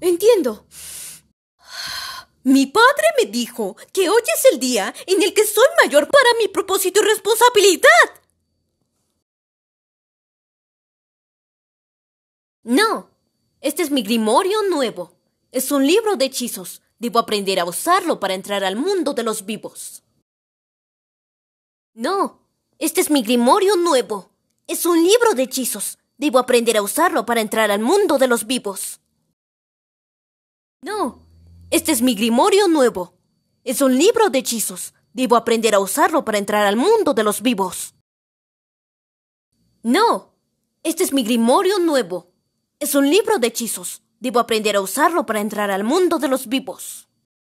entiendo. Mi padre me dijo que hoy es el día en el que soy mayor para mi propósito y responsabilidad. No, este es mi grimorio nuevo. Es un libro de hechizos. Debo aprender a usarlo para entrar al mundo de los vivos. No, este es mi grimorio nuevo. Es un libro de hechizos. Debo aprender a usarlo para entrar al mundo de los vivos. No, este es mi grimorio nuevo. Es un libro de hechizos. Debo aprender a usarlo para entrar al mundo de los vivos. No, este es mi grimorio nuevo. Es un libro de hechizos. Debo aprender a usarlo para entrar al mundo de los vivos.